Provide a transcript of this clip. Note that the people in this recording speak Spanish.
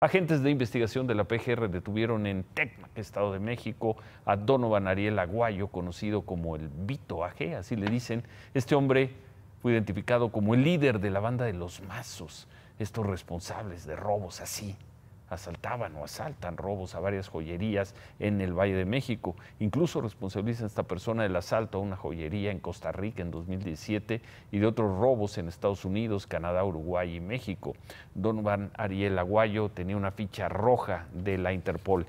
Agentes de investigación de la PGR detuvieron en Tecma, Estado de México, a Donovan Ariel Aguayo, conocido como el Vito AG, así le dicen. Este hombre fue identificado como el líder de la banda de los mazos, estos responsables de robos así asaltaban o asaltan robos a varias joyerías en el Valle de México. Incluso responsabiliza a esta persona del asalto a una joyería en Costa Rica en 2017 y de otros robos en Estados Unidos, Canadá, Uruguay y México. Don Donovan Ariel Aguayo tenía una ficha roja de la Interpol.